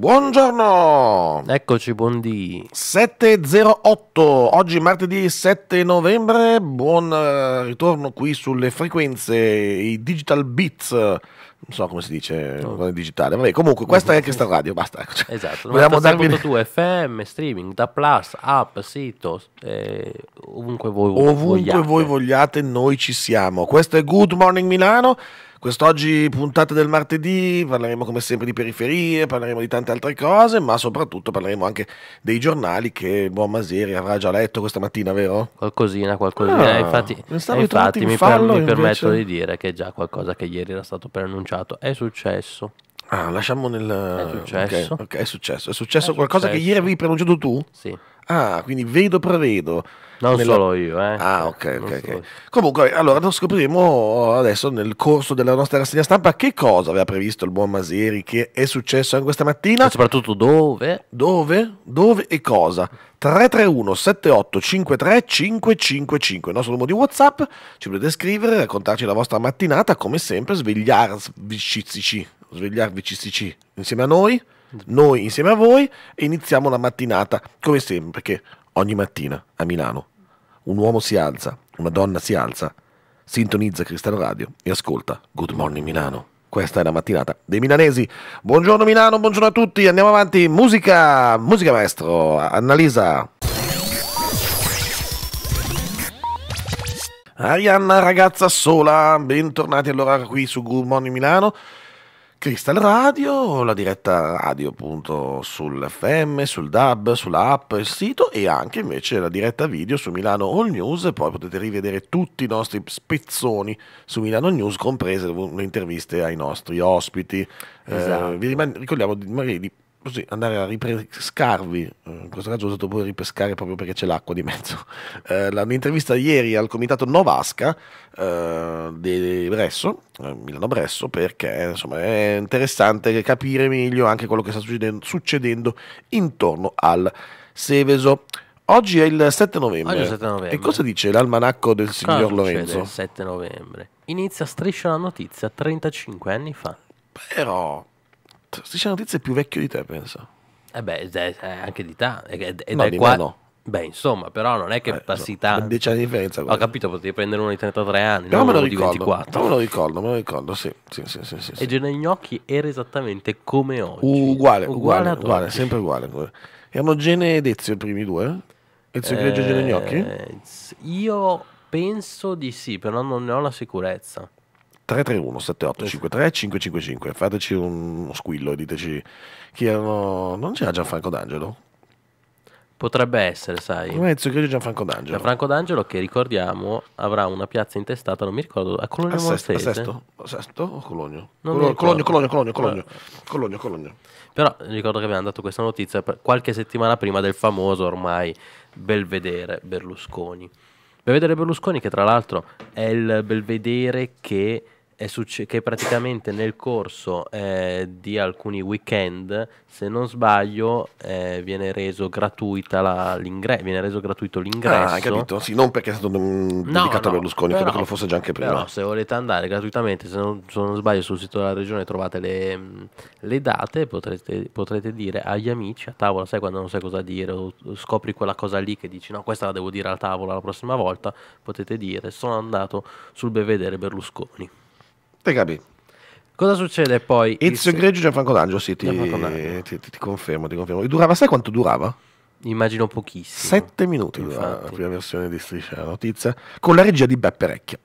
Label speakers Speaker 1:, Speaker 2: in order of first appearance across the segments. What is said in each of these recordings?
Speaker 1: Buongiorno! Eccoci, buondì. 708, oggi martedì 7 novembre, buon eh, ritorno qui sulle frequenze, i Digital Beats, non so come si dice, oh. No. digitale, vabbè, comunque questa è Crystal Radio, basta. Ecco, cioè, esatto, vogliamo darvi...
Speaker 2: tu, FM, streaming, da Plus, app, sito,
Speaker 1: eh, ovunque voi ovunque vogliate. Ovunque voi vogliate, noi ci siamo. Questo è Good Morning Milano. Quest'oggi puntata del martedì, parleremo come sempre di periferie, parleremo di tante altre cose, ma soprattutto parleremo anche dei giornali che il buon Maseri avrà già letto questa mattina, vero? Qualcosina,
Speaker 2: qualcosina. Ah, infatti, infatti mi, per, mi permetto di dire che è già qualcosa che ieri era stato
Speaker 1: preannunciato è successo. Ah, lasciamo nel... È successo. Okay, okay, è successo. È successo è qualcosa successo. che ieri avevi preannunciato tu? Sì. Ah, quindi vedo prevedo. Non nella... solo io, eh. Ah, ok, ok. okay. Comunque, allora lo scopriremo adesso nel corso della nostra rassegna stampa che cosa aveva previsto il buon Maseri, che è successo anche questa mattina. E soprattutto dove? Dove? Dove e cosa? 331 78 53 555, il nostro numero di WhatsApp. Ci potete scrivere, raccontarci la vostra mattinata, come sempre, svegliarvicistici, svegliarvicistici insieme a noi, noi insieme a voi e iniziamo la mattinata come sempre. Perché Ogni mattina, a Milano, un uomo si alza, una donna si alza, sintonizza Cristiano Radio e ascolta Good Morning Milano. Questa è la mattinata dei milanesi. Buongiorno Milano, buongiorno a tutti, andiamo avanti. Musica, musica maestro, Annalisa. Arianna ragazza sola, bentornati allora qui su Good Morning Milano. Crystal Radio, la diretta radio appunto sull'FM, sul DAB, sulla app, il sito e anche invece la diretta video su Milano All News, poi potete rivedere tutti i nostri spezzoni su Milano All News, comprese le interviste ai nostri ospiti. Eh, esatto. Eh, vi ricordiamo di, magari di così andare a ripescarvi, eh, in questo caso ho usato pure ripescare proprio perché c'è l'acqua di mezzo, eh, l'intervista ieri al comitato Novasca eh, di Bresso, eh, Milano Bresso, perché insomma, è interessante capire meglio anche quello che sta succedendo, succedendo intorno al Seveso. Oggi è il 7 novembre. Oggi è il 7 novembre. E cosa dice l'almanacco del signor Lorenzo? Il
Speaker 2: 7 novembre. Inizia striscia la notizia 35 anni fa. Però
Speaker 1: Striscia Notizie è più vecchio di te, pensa.
Speaker 2: Eh beh, è, eh, anche di te. Ed, ed no, è qua... no. Beh, insomma, però non è che eh, passi tanto. 10 anni di differenza. Ho capito, potevi prendere uno di 33 anni, però me lo ricordo, di 24. Me
Speaker 1: lo ricordo, me lo ricordo, sì. sì, sì, sì, sì e sì.
Speaker 2: Gene Gnocchi era esattamente come oggi. Uguale, uguale, uguale, uguale sempre
Speaker 1: uguale. Erano Gene ed Ezio i primi due? Ezio eh, Greggio e Gene Gnocchi?
Speaker 2: Io penso di sì, però non ne ho la sicurezza.
Speaker 1: 331 7853 555 fateci uno squillo e diteci chi erano non c'era Gianfranco D'Angelo?
Speaker 2: Potrebbe essere, sai.
Speaker 1: Mezzo che Gianfranco D'Angelo.
Speaker 2: Gianfranco D'Angelo che ricordiamo avrà una piazza intestata, non mi ricordo, a Cologno a sesto, A sesto,
Speaker 1: a sesto o Cologno? Colo- Cologno, Cologno, Cologno, Cologno, Cologno,
Speaker 2: Però ricordo che abbiamo dato questa notizia qualche settimana prima del famoso ormai Belvedere Berlusconi. Belvedere Berlusconi che tra l'altro è il Belvedere che succe- che praticamente nel corso eh, di alcuni weekend, se non sbaglio, eh, viene, reso la, viene, reso gratuito l'ingresso. Ah, hai capito?
Speaker 1: Sì, non perché è stato mm, no, dedicato no, a Berlusconi, però, credo che lo fosse già anche prima. No,
Speaker 2: se volete andare gratuitamente, se non, se non sbaglio, sul sito della regione trovate le, mm, le date, potrete, potrete, dire agli amici a tavola, sai quando non sai cosa dire, o scopri quella cosa lì che dici no, questa la devo dire a tavola la prossima volta, potete dire sono andato sul bevedere Berlusconi. Te capi?
Speaker 1: Cosa succede poi? Ezio Greggio e Gianfranco D'Angelo, sì, ti, eh, Ti, ti, ti, confermo, ti confermo. Durava, sai quanto durava? Immagino pochissimo. Sette minuti durava la prima versione di Striscia la Notizia, con la regia di Beppe Recchia.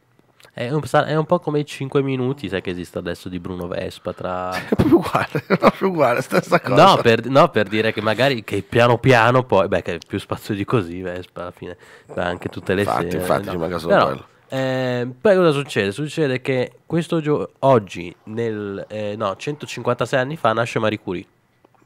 Speaker 1: È un, è un, po' come
Speaker 2: i 5 minuti, sai che esiste adesso di Bruno Vespa tra... È proprio uguale,
Speaker 1: è proprio uguale, stessa cosa. No
Speaker 2: per, no per, dire che magari che piano piano poi, beh, che più spazio di così Vespa alla fine, ma anche tutte le infatti, sere... Infatti, no. ci manca solo Però, quello Ehm, poi cosa succede? Succede che questo gio- oggi, nel, eh, no, 156 anni fa, nasce Marie Curie.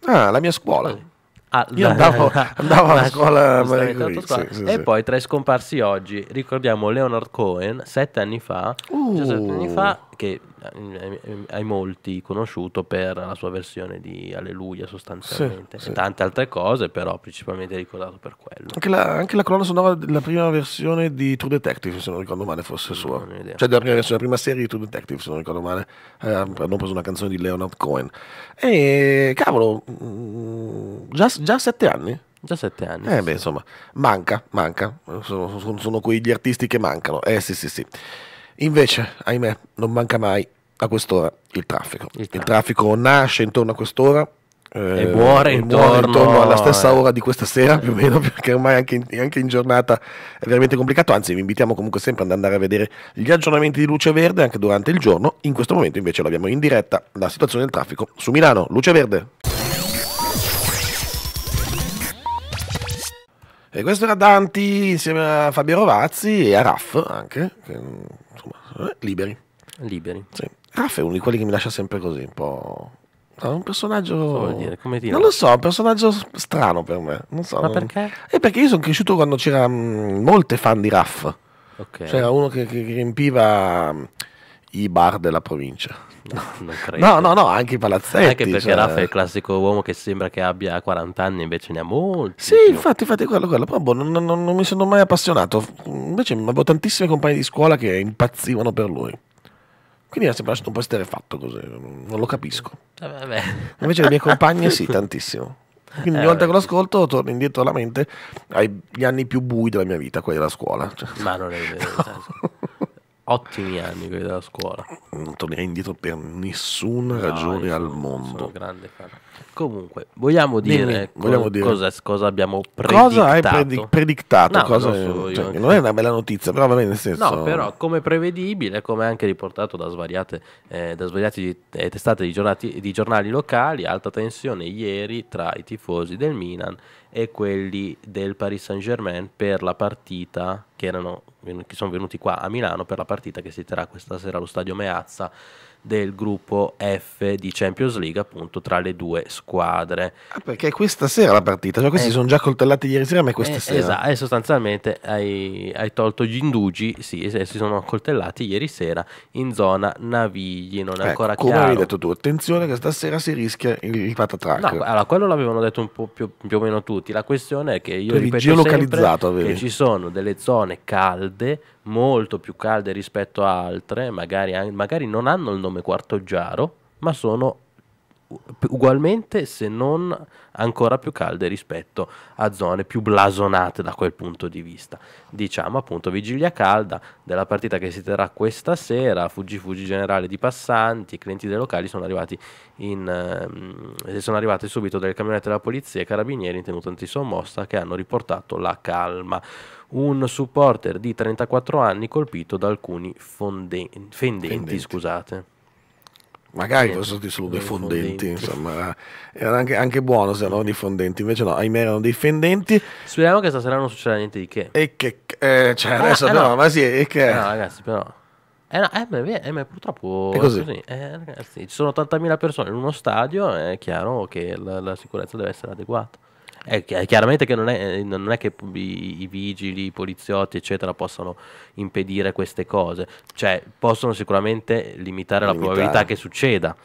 Speaker 1: Ah, la mia scuola. Sì. Ah, Io andavo, andavo alla scuola, Marie Curie, Sì, sì, e
Speaker 2: poi tra i scomparsi oggi ricordiamo Leonard Cohen, sette anni fa, uh. anni fa che eh, hai molti conosciuto per la sua versione di Alleluia sostanzialmente sì, sì. tante altre cose però principalmente ricordato per quello
Speaker 1: anche la, anche la colonna sonora della prima versione di True Detective se non ricordo male fosse sua cioè della prima, versione, prima serie di True Detective se non ricordo male eh, hanno preso una canzone di Leonard Cohen e cavolo mm, già, già sette anni Già sette anni. Eh, sì. beh, insomma, manca, manca. Sono, sono, sono quegli artisti che mancano. Eh, sì, sì, sì. Invece, ahimè, non manca mai a quest'ora il traffico. Il traffico, il traffico nasce intorno a quest'ora. Eh, e muore intorno... intorno... alla stessa ora di questa sera più o meno perché ormai anche in, anche in giornata è veramente complicato anzi vi invitiamo comunque sempre ad andare a vedere gli aggiornamenti di Luce Verde anche durante il giorno in questo momento invece l'abbiamo in diretta la situazione del traffico su Milano Luce Verde E questo era Danti insieme a Fabio Rovazzi e a Raff anche, che, insomma, eh, liberi. Liberi. Sì. Raff è uno di quelli che mi lascia sempre così, un po'... No, un personaggio... Cosa dire? Come dire? Non lo so, è un personaggio strano per me. Non so, Ma non... perché? È perché io sono cresciuto quando c'era mm, molte fan di Raff. Okay. C'era uno che, che riempiva mm, i bar della provincia. No, non credo. No, no, no, anche i palazzetti. Anche perché cioè... Raffa è il
Speaker 2: classico uomo che sembra che abbia 40
Speaker 1: anni, invece ne ha molti. Sì, più. infatti, infatti, quello, quello. Proprio boh, non, non, non mi sono mai appassionato. Invece avevo tantissime compagne di scuola che impazzivano per lui. Quindi mi sempre stato un po' esterefatto così, non lo capisco. Eh, Invece le mie compagne sì, tantissimo. Quindi eh, ogni volta vabbè. che lo ascolto torno indietro alla mente agli anni più bui della mia vita, quelli della scuola. Cioè. Ma non è vero. No. Ottimi anni quelli della scuola. Eh, non tornerai indietro per nessuna no, ragione al mondo.
Speaker 2: Comunque, vogliamo dire, Dimmi, vogliamo cosa, dire. Cosa, cosa, abbiamo predictato. Cosa hai predi predictato? No, cosa non, è, cioè,
Speaker 1: non è una bella notizia, però va bene nel senso. No, però
Speaker 2: come prevedibile, come anche riportato da svariate, eh, da svariate eh, testate di, giornati, di giornali locali, alta tensione ieri tra i tifosi del Milan e quelli del Paris Saint Germain per la partita che, erano, che sono venuti qua a Milano per la partita che si terrà questa sera allo stadio Meazza del gruppo F di Champions League appunto tra le due squadre.
Speaker 1: Ah, perché questa sera la partita, cioè questi eh, sono già coltellati ieri sera ma è questa eh, sera. Esatto,
Speaker 2: e eh, sostanzialmente hai, hai, tolto gli indugi, sì, eh, si sono coltellati ieri sera in zona Navigli, non è eh, ancora chiaro. Come hai detto
Speaker 1: tu, attenzione che stasera si rischia il, il patatrack. No, allora quello l'avevano detto un po' più,
Speaker 2: più, o meno tutti, la questione è che io ripeto sempre che ci sono delle zone calde molto più calde rispetto a altre, magari, magari non hanno il nome quarto giaro, ma sono ugualmente se non ancora più calde rispetto a zone più blasonate da quel punto di vista. Diciamo appunto vigilia calda della partita che si terrà questa sera, fuggi fuggi generale di passanti, i clienti dei locali sono arrivati, in, eh, sono arrivati subito delle camionette della polizia e carabinieri in tenuta antisommossa che hanno riportato la calma un supporter di 34 anni colpito da alcuni fonde- fendenti, fendenti. Scusate.
Speaker 1: Magari fosse stato solo dei fondenti, fondenti. insomma, era anche, anche buono se erano dei fondenti, invece no, ahimè erano dei fendenti. Speriamo che stasera non succeda niente di che. E che, eh, cioè ah, adesso eh no, no, ma sì, e che... No ragazzi, però...
Speaker 2: Eh, no, eh, beh, eh, beh, purtroppo è così. È così. Eh, ragazzi, ci sono 80.000 persone in uno stadio, è chiaro che la, la sicurezza deve essere adeguata. Eh, chiaramente che non è, eh, non è che i, i, vigili, i poliziotti, eccetera, possano impedire queste cose, cioè possono sicuramente limitare, limitare. la probabilità che succeda.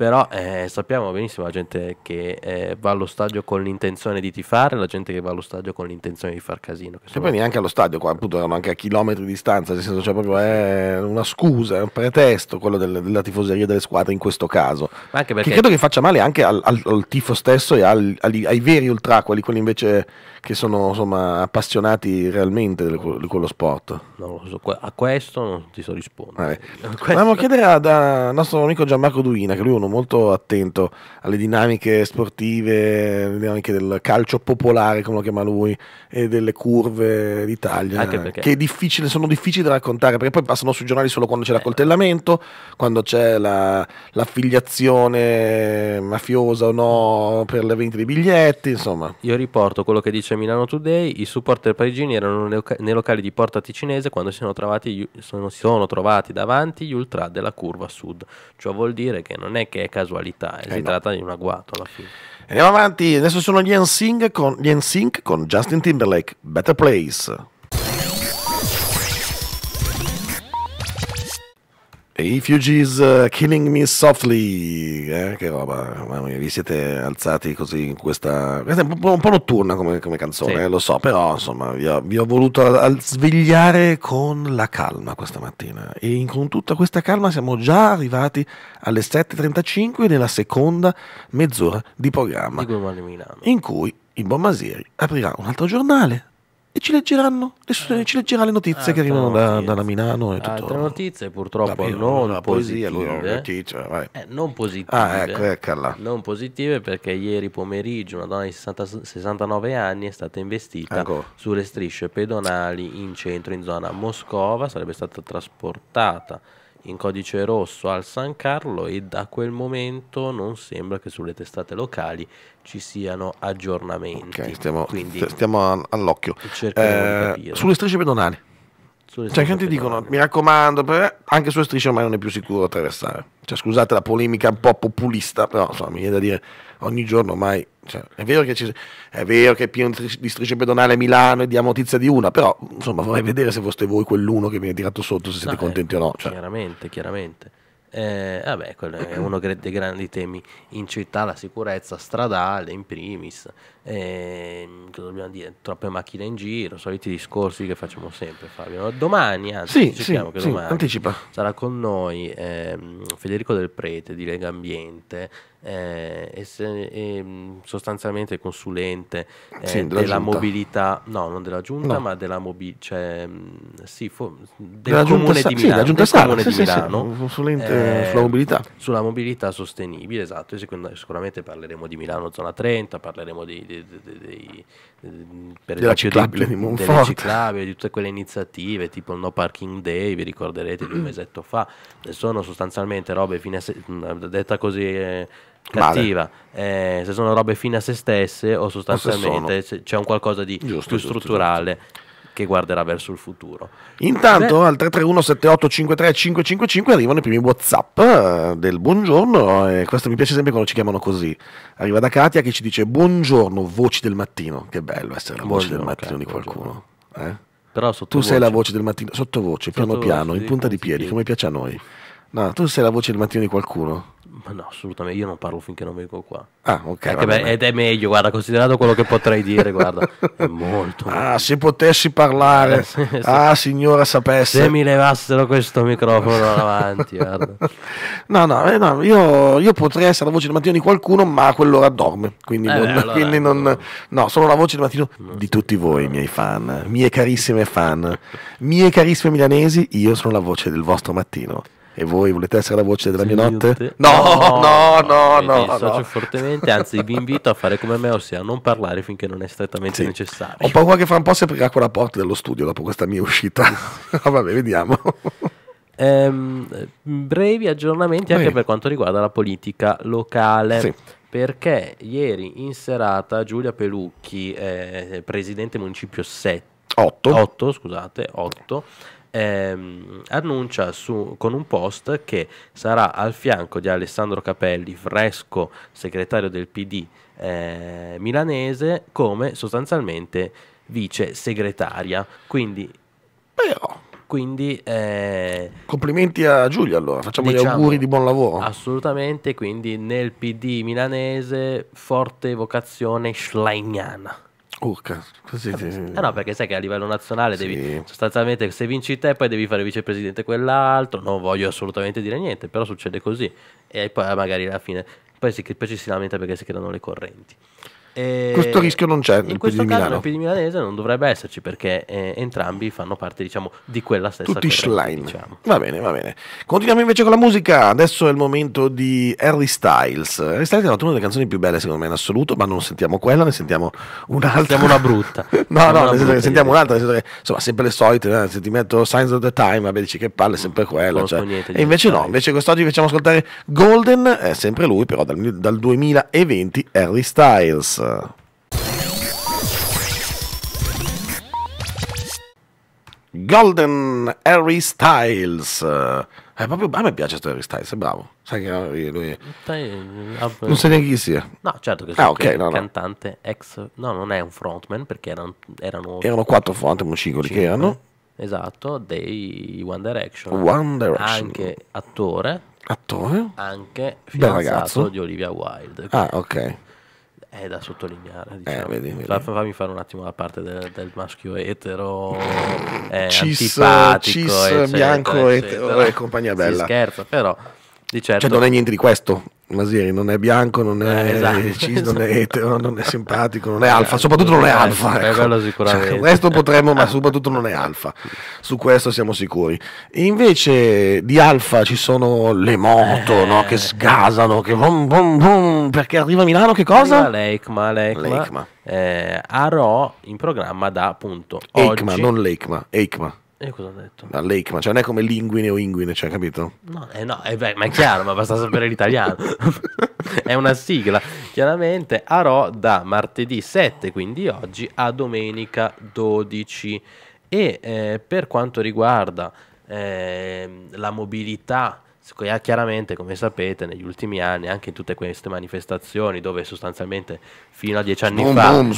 Speaker 2: Però eh, sappiamo benissimo la gente che eh, va allo stadio con l'intenzione di tifare, la gente che va allo stadio con l'intenzione di far casino.
Speaker 1: Che e poi neanche allo stadio, qua appunto erano anche a chilometri di distanza, nel senso c'è proprio eh, una scusa, è un pretesto quello del, della tifoseria delle squadre in questo caso. Ma anche perché... Che credo che faccia male anche al, al, al tifo stesso e al, ai veri ultra, quelli, quelli invece che sono insomma, appassionati realmente di quello sport.
Speaker 2: No, a questo non ti so rispondere.
Speaker 1: Andiamo a chiedere eh, al nostro amico Gianmarco Duina, che lui è un molto attento alle dinamiche sportive, alle dinamiche del calcio popolare, come lo chiama lui, e delle curve d'Italia, che difficile, sono difficili da raccontare, perché poi passano sui giornali solo quando c'è eh. l'accoltellamento, quando c'è la, l'affiliazione mafiosa o no per le vendite dei biglietti, insomma. Io riporto quello che dice Milano Today, i supporter parigini erano nei locali di Porta Ticinese
Speaker 2: quando si sono trovati, sono, sono trovati davanti gli ultra della curva sud. Ciò vuol dire che non è che che è casualità, eh si eh no. tratta di un agguato
Speaker 1: alla fine. Andiamo avanti, adesso sono gli NSYNC con, gli NSYNC con Justin Timberlake, Better Place. Refugees uh, Killing Me Softly, eh? che roba, mia, vi siete alzati così in questa... questa è un po', un po notturna come, come canzone, sì. eh? lo so, però insomma vi ho, vi ho voluto al, al svegliare con la calma questa mattina e con tutta questa calma siamo già arrivati alle 7.35 della seconda mezz'ora di programma di in cui il Bommaseri aprirà un altro giornale e ci leggeranno, le, eh. ci leggeranno le notizie Altra ah, che arrivano da, dalla Milano. E ah, tutto. Altre notizie purtroppo Vabbè, non la Poesia, lui, eh. notizia, Eh,
Speaker 2: non positive. Ah, ecco, eccola. Non positive perché ieri pomeriggio una donna di 60, 69 anni è stata investita Ancora. Ecco. sulle strisce pedonali in centro, in zona Moscova, sarebbe stata trasportata in codice rosso al San Carlo e da quel momento non sembra che sulle testate locali ci siano aggiornamenti.
Speaker 1: Okay, stiamo, Quindi, stiamo all'occhio. Eh, sulle strisce pedonali. Cioè, gente dicono, mi raccomando, eh, anche sulle strisce ormai non è più sicuro attraversare. Cioè, scusate la polemica un po' populista, però insomma, mi viene da dire, ogni giorno ormai, cioè, è, vero ci, è, vero che è pieno di strisce pedonali a Milano e diamo notizia di una, però insomma vorrei vedere se foste voi quell'uno che viene tirato sotto, se siete no, eh, contenti ecco, o no. Cioè. Chiaramente,
Speaker 2: chiaramente. Eh, vabbè, quello è uno dei grandi temi in città, la sicurezza stradale in primis, eh, cosa dobbiamo dire? Troppe macchine in giro, soliti discorsi che facciamo sempre, Fabio. Domani, anzi, sì, sì, sì, domani sarà con noi eh, Federico Del Prete di Lega Ambiente, eh, e se, e ehm, sostanzialmente consulente eh, sì, della, della mobilità, no, non della giunta, no. ma della mobilità, cioè, sì, fo- del della comune di Milano, sì, del Sala, comune di Milano consulente eh, sulla mobilità. Sulla mobilità sostenibile, esatto. E sicuramente parleremo di Milano, zona 30, parleremo di Ehm, per della ciclabile di, delle ciclabili, di tutte quelle iniziative tipo il No Parking Day, vi ricorderete di un mesetto fa, eh, sono sostanzialmente robe fine a se, detta così eh, cattiva, eh, se sono robe fine a se stesse o sostanzialmente c'è un qualcosa di giusto, più giusto, strutturale. Giusto che guarderà verso il futuro. Intanto
Speaker 1: Beh. al 331-7853-555 arrivano i primi WhatsApp eh, del buongiorno eh, e questo mi piace sempre quando ci chiamano così. Arriva da Katia che ci dice buongiorno, voci del mattino. Che bello essere la voce del mattino di qualcuno. Eh?
Speaker 2: tu sei la voce
Speaker 1: del mattino, sottovoce, piano piano, in punta di piedi, come piace a noi. No, tu sei la voce del mattino di qualcuno.
Speaker 2: Ma no, assolutamente, io non parlo finché non vengo qua.
Speaker 1: Ah, ok. Beh,
Speaker 2: ed è meglio, guarda, considerato quello che potrei dire, guarda,
Speaker 1: è molto. Ah, meglio. se potessi parlare, eh, ah, signora sapesse. Se mi levassero questo microfono davanti, guarda. No, no, eh, no io, io, potrei essere la voce del mattino di qualcuno, ma a quell'ora dorme, quindi, eh, non, allora, quindi ecco. non, No, sono la voce del mattino di tutti no. voi, miei fan, mie carissime fan, mie carissime milanesi, io sono la voce del vostro mattino. E voi volete essere la voce della mia notte? No, no, no, no.
Speaker 2: Mi dissocio fortemente, anzi vi invito a fare come me, ossia a non parlare finché non è strettamente necessario.
Speaker 1: Ho paura che fra un po' si aprirà quella porta dello studio dopo questa mia uscita. Ah, vabbè, vediamo. Ehm, brevi aggiornamenti anche per
Speaker 2: quanto riguarda la politica locale. Sì perché ieri in serata Giulia Pelucchi, eh, presidente municipio 7, 8, scusate, 8 ehm, annuncia su, con un post che sarà al fianco di Alessandro Capelli, fresco segretario del PD eh, milanese, come sostanzialmente vice segretaria. Quindi... Però quindi eh,
Speaker 1: complimenti a Giulia allora facciamo diciamo, gli auguri di buon
Speaker 2: lavoro assolutamente quindi nel PD milanese forte vocazione schleiniana
Speaker 1: Urca, così eh, ti... Eh
Speaker 3: no,
Speaker 2: perché sai che a livello nazionale sì. devi sostanzialmente se vinci te poi devi fare vicepresidente quell'altro, non voglio assolutamente dire niente, però succede così e poi magari alla fine poi, si, poi ci si lamenta perché si creano le correnti.
Speaker 1: Eh, questo rischio non c'è. In questo caso PD caso PD
Speaker 2: milanese non dovrebbe esserci perché eh, entrambi fanno parte diciamo, di
Speaker 1: quella stessa Tutti Schlein. Diciamo. Va bene, va bene. Continuiamo invece con la musica. Adesso è il momento di Harry Styles. Harry Styles è una delle canzoni più belle secondo me in assoluto, ma non sentiamo quella, ne sentiamo un'altra. Sentiamo una brutta. no, no, brutta sentiamo un'altra, senso che insomma sempre le solite, eh, se ti metto Signs of the Time, vabbè dici che palle, sempre quella. Cioè. e invece no, invece quest'oggi facciamo ascoltare Golden, è sempre lui però dal, dal 2020, Harry Styles. Golden Harry Styles. È eh, proprio, a me piace questo Harry Styles, è bravo. Sai che lui, lui...
Speaker 2: Non sai neanche chi
Speaker 1: sia. No, certo che, ah, okay, che no, un no.
Speaker 2: cantante ex... No, non è un frontman perché erano... Erano, erano
Speaker 1: quattro frontman, cinque, cinque che erano.
Speaker 2: Esatto, dei One Direction. One Direction. Anche attore.
Speaker 1: Attore.
Speaker 2: Anche fidanzato di Olivia Wilde.
Speaker 1: Ah, ok.
Speaker 2: È da sottolineare. Eh, diciamo. Eh, vedi, vedi. Fammi fare un attimo la parte del, del maschio etero, eh, cis, antipatico, cis eccetera, bianco eccetera. etero e compagnia bella. Si scherza, però
Speaker 1: di certo. Cioè non è niente di questo. Masieri non è bianco, non è eh, esatto, cis, esatto. non è etero, non è simpatico, non è eh, alfa, soprattutto non è eh, alfa. Eh, ecco. Quello sicuramente. Cioè, questo potremmo, ma soprattutto non è alfa. Su questo siamo sicuri. E invece di alfa ci sono le moto no? che sgasano, che bom, bom, bom, perché arriva a Milano che cosa? L'Eikma, l'Eikma. l'EICMA.
Speaker 2: Eh, a in programma da appunto. EICMA, non
Speaker 1: l'Eikma, EICMA. E cosa ha detto? A Lake, ma cioè non è come linguine o inguine, cioè, capito?
Speaker 2: No, eh no eh beh, ma è chiaro, ma basta sapere l'italiano. è una sigla, chiaramente, a Raw da martedì 7, quindi oggi, a domenica 12. E eh, per quanto riguarda eh, la mobilità Chiaramente, come sapete, negli ultimi anni, anche in tutte queste manifestazioni, dove sostanzialmente fino a dieci anni fa, boom,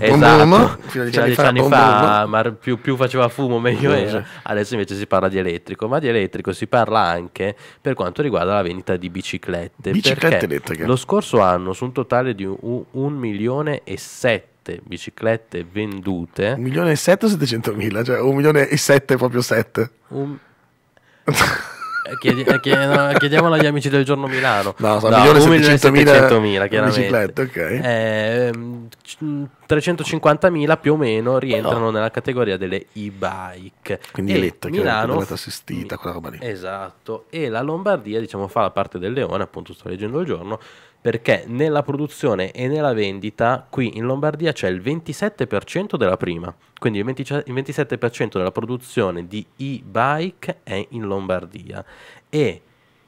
Speaker 2: più, più, faceva fumo, meglio era. Adesso invece si parla di elettrico, ma di elettrico si parla anche per quanto riguarda la vendita di biciclette. Biciclette elettriche. Lo scorso anno, su un totale di un milione e sette biciclette vendute
Speaker 1: 1 milione e 7 o 700 mila? Cioè 1 milione e 7 proprio 7
Speaker 2: un... Eh, chiedi, eh, chied, eh, chiediamolo agli amici del giorno Milano. No, sono no, 1.700.000 chiaramente. Okay. Eh, 350.000 mm, più o meno rientrano no. Oh. nella categoria delle e-bike. Quindi e elettriche, Milano,
Speaker 1: assistita, quella roba lì.
Speaker 2: Esatto. E la Lombardia, diciamo, fa la parte del leone, appunto sto leggendo il giorno, perché nella produzione e nella vendita qui in Lombardia c'è il 27% della prima, quindi il, 20, il 27% della produzione di e-bike è in Lombardia e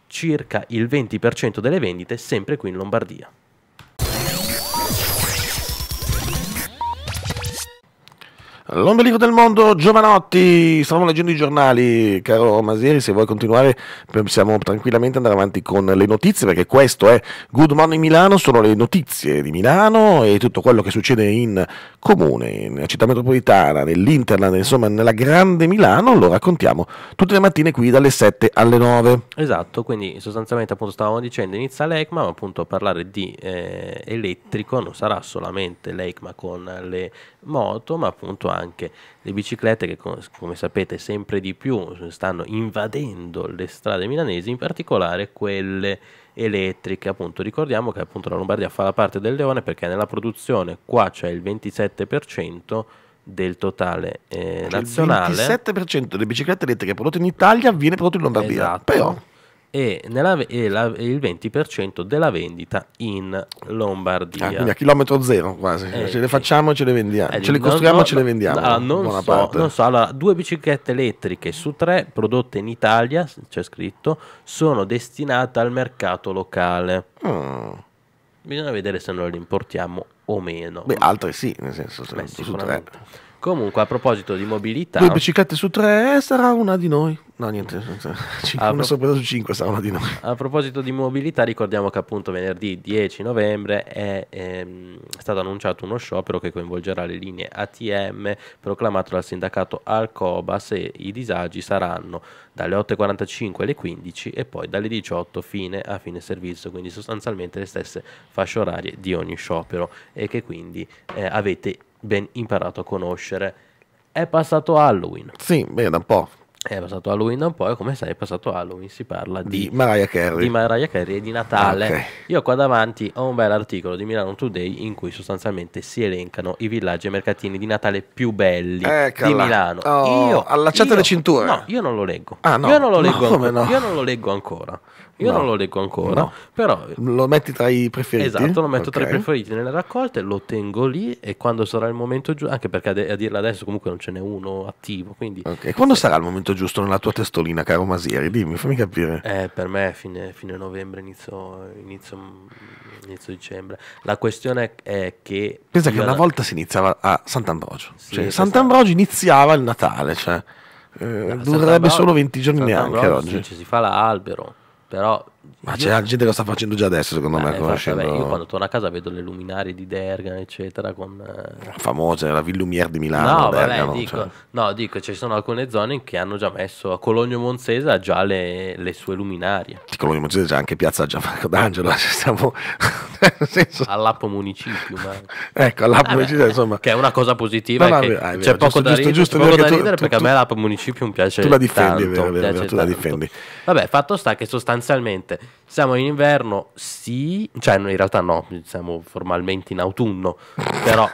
Speaker 2: circa il 20% delle vendite sempre qui in Lombardia.
Speaker 1: L'ombelico del mondo, giovanotti, stavamo leggendo i giornali, caro Masieri, se vuoi continuare possiamo tranquillamente andare avanti con le notizie, perché questo è Good Morning Milano, sono le notizie di Milano e tutto quello che succede in comune, nella città metropolitana, nell'interland, insomma nella grande Milano, lo raccontiamo tutte le mattine qui dalle 7 alle 9.
Speaker 2: Esatto, quindi sostanzialmente appunto stavamo dicendo inizia l'ECMA, ma appunto parlare di eh, elettrico non sarà solamente l'ECMA con le moto, ma appunto anche le biciclette che come sapete sempre di più stanno invadendo le strade milanesi, in particolare quelle elettriche. Appunto, ricordiamo che appunto la Lombardia fa la parte del leone perché nella produzione qua c'è il 27% del totale eh, nazionale. Il 27% delle biciclette elettriche
Speaker 1: prodotte in Italia viene prodotto in Lombardia. Esatto. Però
Speaker 2: e, nella, e, la, e il 20% della vendita in Lombardia. Ah, quindi a chilometro
Speaker 1: zero quasi, eh, ce le facciamo e ce le vendiamo, eh, ce le costruiamo e ce le vendiamo. Ah, non, so, non,
Speaker 2: so, allora, due biciclette elettriche su tre prodotte in Italia, c'è scritto, sono destinate al mercato locale. Mm. Bisogna vedere se noi le importiamo o meno. Beh, altre sì, nel senso, se Beh, su tre. Comunque, a proposito di mobilità, due biciclette
Speaker 1: su tre eh, sarà una di noi.
Speaker 2: No, niente, cinque, una sorpresa
Speaker 1: su cinque sarà una di noi.
Speaker 2: A proposito di mobilità, ricordiamo che appunto venerdì 10 novembre è, ehm, stato annunciato uno sciopero che coinvolgerà le linee ATM proclamato dal sindacato Alcobas e i disagi saranno dalle 8.45 alle 15 e poi dalle 18 fine a fine servizio, quindi sostanzialmente le stesse fasce orarie di ogni sciopero e che quindi eh, avete ben imparato a conoscere. È passato Halloween.
Speaker 1: Sì, beh, da un po'.
Speaker 2: È passato Halloween da un po' e come sai è passato Halloween si parla di, di Mariah Carey. Di Mariah Carey e di Natale. Ah, okay. Io qua davanti ho un bel articolo di Milano Today in cui sostanzialmente si elencano i villaggi e mercatini di Natale più belli Eccala. di Milano. Oh, io, allacciate io, le cinture. No, io non lo leggo. Ah, no. Io non lo leggo, no, ancora, no? io non lo leggo ancora.
Speaker 1: Io no. non lo leggo ancora, no. però... Lo metti tra i preferiti? Esatto, lo metto okay. tra i
Speaker 2: preferiti nella raccolta lo tengo lì e quando sarà il momento giusto, anche perché a, dirla adesso comunque non ce n'è uno attivo, quindi... Okay.
Speaker 1: Quando sarà il momento giusto nella tua testolina, caro Masieri? Dimmi, fammi capire.
Speaker 2: Eh, per me fine, fine novembre, inizio, inizio, inizio, dicembre. La questione è che... Pensa che una volta
Speaker 1: si iniziava a Sant'Ambrogio. Sì, cioè, esatto. Sant'Ambrogio iniziava il Natale, cioè... Eh, durerebbe solo 20 giorni neanche oggi. ci
Speaker 2: si fa l'albero però ma c'è gente
Speaker 1: che lo sta facendo già adesso, secondo eh, me. Infatti, vabbè, io quando
Speaker 2: torno a casa vedo le luminarie di Dergan, eccetera. Con, eh, La
Speaker 1: famosa, la Ville Lumière di Milano. No, Dergan, vabbè, cioè. dico, cioè...
Speaker 2: no, dico, ci sono alcune zone che hanno già messo. A Cologno Monzese ha già le, le sue luminarie.
Speaker 1: Di Cologno Monzese c'è anche Piazza Gianfranco d'Angelo.
Speaker 3: Stiamo.
Speaker 2: senso... all'app municipio. Ma...
Speaker 3: ecco, all'appo eh municipio,
Speaker 1: insomma. Che
Speaker 2: è una cosa positiva. No, no, no, eh, c'è vero, poco giusto, da, ridere, giusto, poco da ridere tu, perché tu, a me l'appo municipio piace. Tu la difendi, tanto, vero, vero, tu la difendi. Vabbè, fatto sta che sostanzialmente siamo in inverno, sì, cioè in realtà no, siamo formalmente in autunno, però...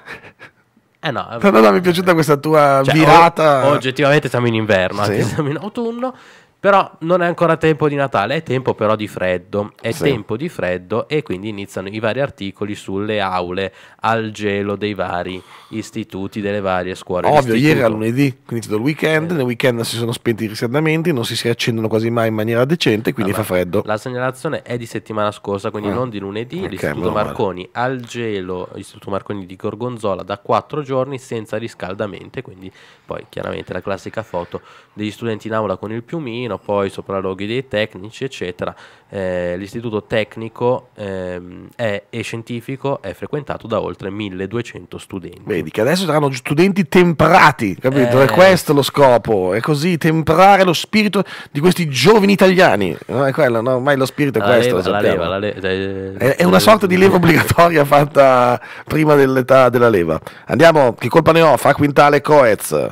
Speaker 1: Eh no, no, no, mi è piaciuta questa tua cioè, virata. O,
Speaker 2: oggettivamente siamo in inverno, sì. anche siamo
Speaker 1: in autunno.
Speaker 2: Però non è ancora tempo di Natale, è tempo però di freddo, è sì. tempo di freddo e quindi iniziano i vari articoli sulle aule al gelo dei vari istituti, delle varie scuole. Ovvio, ieri era
Speaker 1: lunedì, quindi tutto il weekend, eh. nel weekend si sono spenti i riscaldamenti, non si riaccendono quasi mai in maniera decente, quindi ah, fa freddo.
Speaker 2: La segnalazione è di settimana scorsa, quindi eh. non di lunedì, okay, eh, l'Istituto Marconi male. al gelo, l'Istituto Marconi di Gorgonzola da quattro giorni senza riscaldamento, quindi poi chiaramente la classica foto degli studenti in aula con il piumino Torino, poi sopralluoghi dei tecnici, eccetera. Eh, l'istituto tecnico ehm, e scientifico è frequentato da oltre 1200 studenti. Vedi
Speaker 1: che adesso saranno studenti temprati, capito? Eh... È questo lo scopo, è così, temprare lo spirito di questi giovani italiani. Non è quello, no? ormai lo spirito è la questo. Leva, la leva,
Speaker 2: la leva, eh, è, è, una sorta
Speaker 1: di leva obbligatoria fatta prima dell'età della leva. Andiamo, che colpa ne ho? Fa Quintale Coez.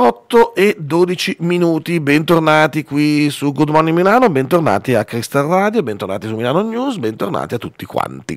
Speaker 1: 8 e 12 minuti, bentornati qui su Good Morning Milano, bentornati a Crystal Radio, bentornati su Milano News, bentornati a tutti quanti.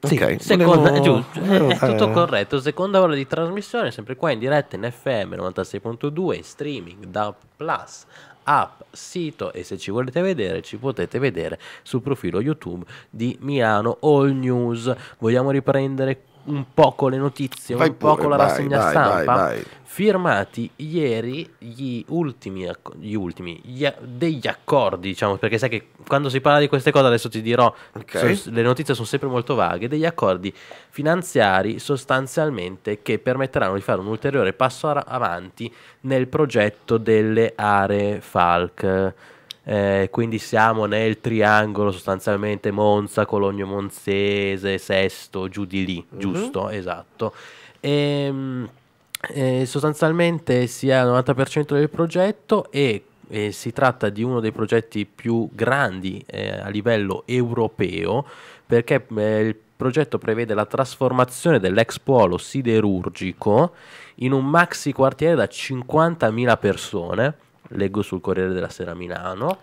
Speaker 1: Sì, okay. seconda, Volevo... giusto, Volevo... Eh, è eh. tutto
Speaker 2: corretto, seconda ora di trasmissione, sempre qua in diretta in FM 96.2, streaming da Plus, app, sito e se ci volete vedere ci potete vedere sul profilo YouTube di Milano All News. Vogliamo riprendere un po' con le notizie, vai un po' con la vai, rassegna vai, stampa. Firmati ieri gli ultimi, gli ultimi gli, degli accordi, diciamo, perché sai che quando si parla di queste cose adesso ti dirò, okay. so, le notizie sono sempre molto vaghe, degli accordi finanziari sostanzialmente che permetteranno di fare un ulteriore passo avanti nel progetto delle aree FALC eh, quindi siamo nel triangolo sostanzialmente Monza, Cologno Monzese, Sesto, giù di lì, mm-hmm. giusto, esatto. E, ehm, eh, sostanzialmente si è al 90% del progetto e eh, si tratta di uno dei progetti più grandi eh, a livello europeo perché eh, il progetto prevede la trasformazione dell'ex polo siderurgico in un maxi quartiere da 50.000 persone leggo sul Corriere della Sera Milano,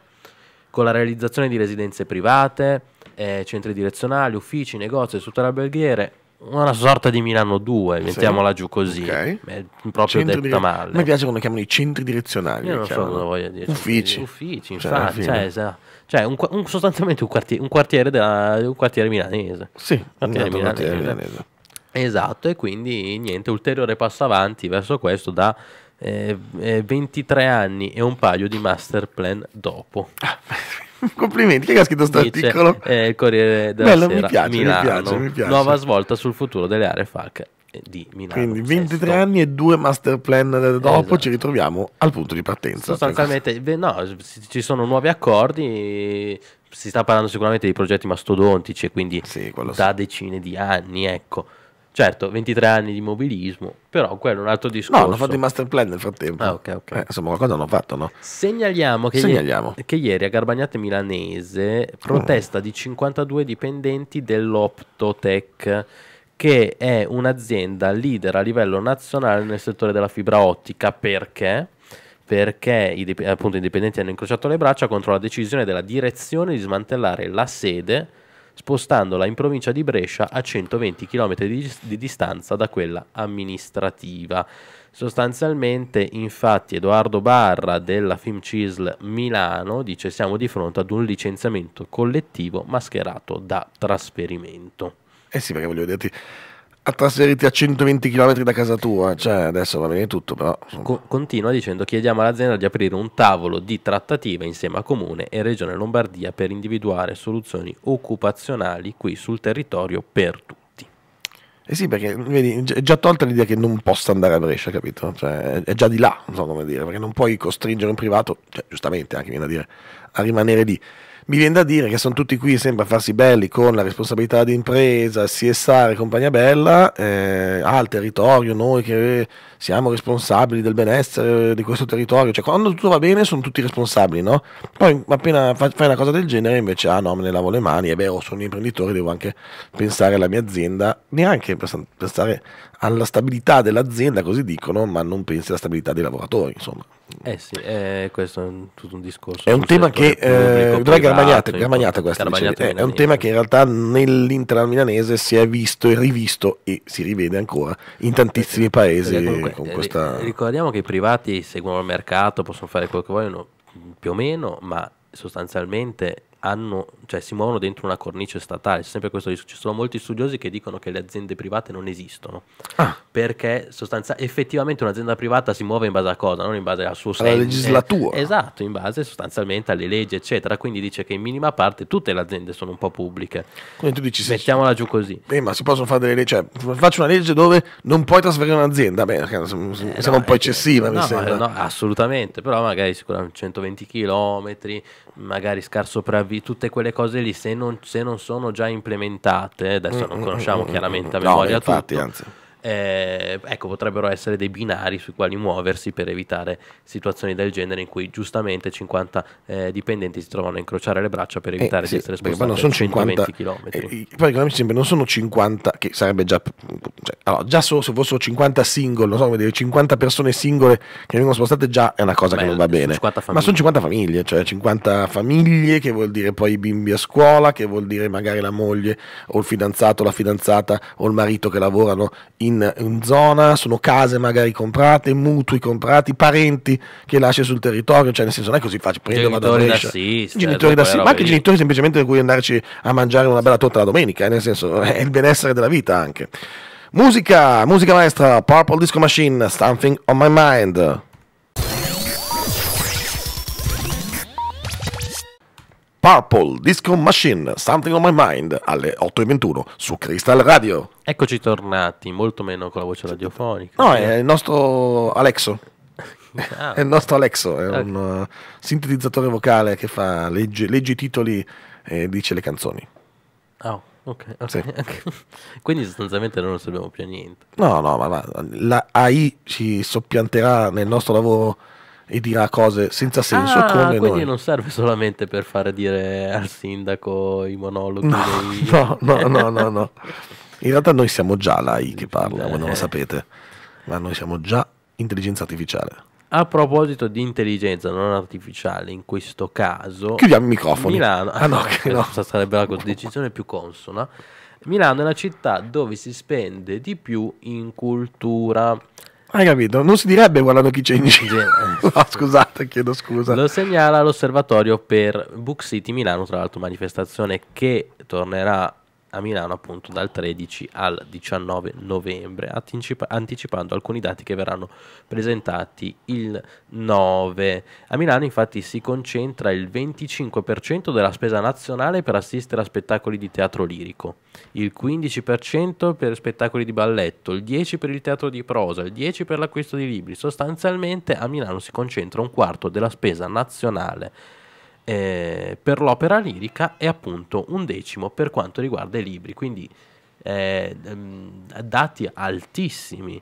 Speaker 2: con la realizzazione di residenze private, eh, centri direzionali, uffici, negozi, strutture alberghiere, una sorta di Milano 2, mettiamola giù così, okay. è proprio Centro detta dire... male. A piace quando chiamano i centri direzionali. Io non so cosa voglia dire. Uffici. Uffici, cioè, infatti, cioè, cioè un, un, sostanzialmente un quartiere, un quartiere, della, un quartiere milanese. Sì, esatto, quartiere milanese. milanese. Esatto, e quindi niente, ulteriore passo avanti verso questo da eh, 23 eh, anni e un paio di master plan dopo. Ah, complimenti, chi è ha scritto questo articolo? Eh, il Corriere della Bello, Sera, mi piace, Milano, mi piace, mi piace. nuova svolta sul futuro delle aree FAC eh, di Milano. Quindi
Speaker 1: 23 sesto. anni e due master plan dopo esatto. ci ritroviamo al punto di partenza. Sostanzialmente,
Speaker 2: beh, no, ci sono nuovi accordi, si sta parlando sicuramente di progetti mastodontici e quindi sì, da sì. decine di anni, ecco Certo, 23 anni di mobilismo, però quello è un altro discorso. No, hanno fatto i master plan nel frattempo. Ah, ok, ok. Eh,
Speaker 1: insomma, qualcosa hanno fatto, no?
Speaker 2: Segnaliamo che, Segnaliamo. Ieri, che ieri a Garbagnate Milanese protesta mm. di 52 dipendenti dell'Optotech, che è un'azienda leader a livello nazionale nel settore della fibra ottica. Perché? perché i, appunto, i dipendenti hanno incrociato le braccia contro la decisione della direzione di smantellare la sede spostandola in provincia di Brescia a 120 km di, di distanza da quella amministrativa. Sostanzialmente, infatti, Edoardo Barra della Film Cisl Milano dice siamo di fronte ad un licenziamento collettivo mascherato da trasferimento. Eh sì, perché voglio dirti,
Speaker 1: a trasferirti a 120 km da casa
Speaker 2: tua, cioè adesso va bene tutto, però. Co- continua dicendo: chiediamo all'azienda di aprire un tavolo di trattativa insieme a Comune e Regione Lombardia per individuare soluzioni occupazionali qui sul territorio per tutti.
Speaker 1: Eh sì, perché vedi, è già tolta l'idea che non possa andare a Brescia, capito? Cioè, è già di là, non so come dire, perché non puoi costringere un privato, cioè, giustamente anche viene a dire, a rimanere lì mi viene da dire che sono tutti qui sempre a farsi belli con la responsabilità di impresa, CSR e compagnia bella, eh, al territorio, noi che siamo responsabili del benessere di questo territorio, cioè quando tutto va bene sono tutti responsabili, no? Poi appena fai una cosa del genere invece, ah no, me ne lavo le mani, è vero, sono un imprenditore, devo anche pensare alla mia azienda, neanche pensare alla stabilità dell'azienda, così dicono, ma non pensi alla stabilità dei lavoratori, insomma.
Speaker 2: Eh sì, eh, questo è un, tutto un discorso. È un tema che... Eh, privato, Garmagnate, Garmagnate questa è, è un
Speaker 1: tema che in realtà nell'intra milanese si è visto e rivisto e si rivede ancora in tantissimi eh paesi. Comunque, con eh, questa...
Speaker 2: Ricordiamo che i privati seguono il mercato, possono fare quello che vogliono più o meno, ma sostanzialmente hanno, cioè, si muovono dentro una cornice statale. C'è sempre questo discorso. Ci sono molti studiosi che dicono che le aziende private non esistono. Ah. Perché sostanzialmente effettivamente un'azienda privata si muove in base a cosa? Non in base al suo senso. Alla legislatura. Eh, esatto, in base sostanzialmente alle leggi, eccetera. Quindi dice che in minima parte tutte le aziende sono un po' pubbliche.
Speaker 1: Quindi tu dici: Mettiamola sì. giù così. Eh, ma si possono fare delle leggi. Cioè, faccio una legge dove non puoi trasferire un'azienda. Beh, eh, sembra no, un po' eh, cioè, eccessiva. Eh, no, no,
Speaker 2: assolutamente. Però magari sicuramente 120 km, magari scarso preavviso risolvi tutte quelle cose lì se non, se non sono già implementate, adesso non mm, mm, conosciamo mm, chiaramente a memoria no, infatti, tutto. Anzi eh, ecco, potrebbero essere dei binari sui quali muoversi per evitare situazioni del genere in cui giustamente 50 eh, dipendenti si trovano a incrociare le braccia per eh, evitare eh, sì, di essere spostati non sono 50, km. Eh,
Speaker 1: poi non sono 50, che sarebbe già... Cioè, allora, già solo se fossero 50 single, non so come dire, 50 persone singole che vengono spostate già è una cosa Beh, che non va bene. Ma sono 50 famiglie, cioè 50 famiglie che vuol dire poi i bimbi a scuola, che vuol dire magari la moglie o il fidanzato, la fidanzata o il marito che lavorano in in, in, zona, sono case magari comprate, mutui comprati, parenti che lascia sul territorio, cioè nel senso non è così facile,
Speaker 3: prendere una donna. genitori da sì, cioè, ma anche genitori
Speaker 1: semplicemente da cui andarci a mangiare una bella torta la domenica, eh, nel senso è il benessere della vita anche. Musica, musica maestra, Purple Disco Machine, Something on My Mind. Purple Disco Machine, Something on My Mind, alle 8.21 su Crystal Radio. Eccoci tornati,
Speaker 2: molto meno con la voce radiofonica. No, è
Speaker 1: il nostro Alexo. Ah. è il nostro Alexo, è okay. un eh, sintetizzatore vocale che fa, legge, legge i titoli e dice le canzoni.
Speaker 2: Oh. ok. okay. Sì. Quindi sostanzialmente non lo sappiamo più niente.
Speaker 1: No, no, ma la, la AI ci soppianterà nel nostro lavoro e dirà cose senza senso ah, come quindi noi.
Speaker 2: non serve solamente per fare dire al sindaco i monologhi. No, dei... no, no, no, no,
Speaker 1: no. In realtà noi siamo già l'AI che parla, voi non lo eh. sapete, ma noi siamo già intelligenza artificiale.
Speaker 2: A proposito di intelligenza non artificiale, in questo caso... Chiudiamo i microfoni. Milano, ah, no, che no. sarebbe la decisione più consona. Milano è la città dove si spende di più in cultura.
Speaker 1: Hai capito? Non si direbbe guardando chi c'è in giro. Eh. no, scusate, chiedo scusa.
Speaker 2: Lo segnala l'osservatorio per Book City Milano, tra l'altro manifestazione che tornerà a Milano appunto dal 13 al 19 novembre, anticipa- anticipando alcuni dati che verranno presentati il 9. A Milano infatti si concentra il 25% della spesa nazionale per assistere a spettacoli di teatro lirico, il 15% per spettacoli di balletto, il 10% per il teatro di prosa, il 10% per l'acquisto di libri. Sostanzialmente a Milano si concentra un quarto della spesa nazionale eh, per l'opera lirica e appunto un decimo per quanto riguarda i libri, quindi eh, ehm, dati altissimi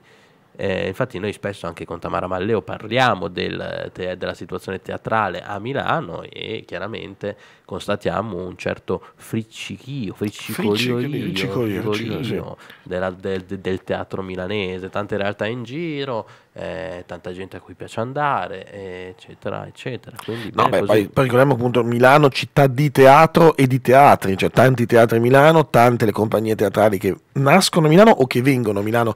Speaker 2: eh, infatti noi spesso anche con Tamara Malleo parliamo del, te, della situazione teatrale a Milano e chiaramente constatiamo un certo friccichio, friccicolio del, del teatro milanese, tante realtà in giro, eh, tanta gente a cui piace andare, eccetera, eccetera. Quindi, no, beh, poi,
Speaker 1: poi, ricordiamo appunto Milano, città di teatro e di teatri, cioè tanti teatri a Milano, tante le compagnie teatrali che nascono a Milano o che vengono a Milano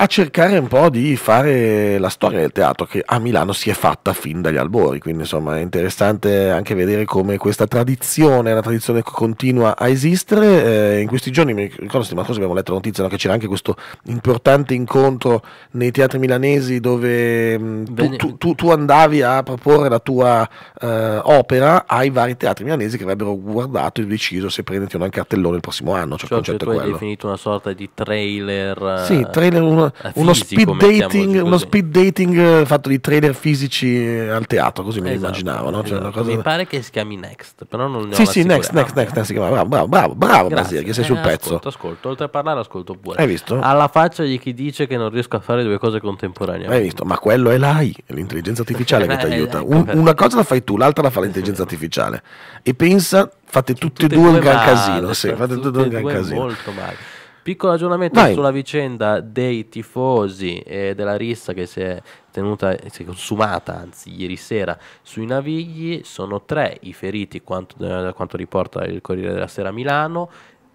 Speaker 1: a cercare un po' di fare la storia del teatro che a Milano si è fatta fin dagli albori, quindi insomma è interessante anche vedere come questa tradizione, una tradizione che continua a esistere, eh, in questi giorni mi ricordo settimana scorsa abbiamo letto la notizia no? che c'era anche questo importante incontro nei teatri milanesi dove mh, mm, tu, tu, tu, andavi a proporre la tua eh, opera ai vari teatri milanesi che avrebbero guardato e deciso se prenderti o no il cartellone il prossimo anno, cioè, cioè il concetto tu è quello. hai
Speaker 2: definito una sorta di trailer. Sì, eh, trailer una eh, fisico, uno, speed dating,
Speaker 1: uno, speed dating, fatto di trailer fisici eh, al teatro, così esatto, me lo immaginavo. No? Cioè esatto. cosa... Mi
Speaker 2: pare che si chiami Next, però non ne Sì, sì,
Speaker 1: Next, Next, Next, Next, si chiama. Bravo, bravo, bravo, bravo
Speaker 2: Basile, che sei eh, sul ascolto, pezzo. Ascolto, oltre a parlare ascolto pure. Hai visto? Alla faccia di chi dice che non riesco a fare
Speaker 1: due cose contemporaneamente. Hai visto? Ma quello è l'AI, è l'intelligenza artificiale che ti aiuta. Un, una cosa la fai tu, l'altra la fa l'intelligenza artificiale. E pensa, fate cioè, tutte, e due un gran casino. Sì, cioè, fate tutte e due un gran casino. Molto
Speaker 2: male. Piccolo aggiornamento Vai. sulla vicenda dei tifosi e della rissa che si è tenuta, si è consumata anzi ieri sera sui Navigli. Sono tre i feriti, quanto, eh, da quanto riporta il Corriere della Sera a Milano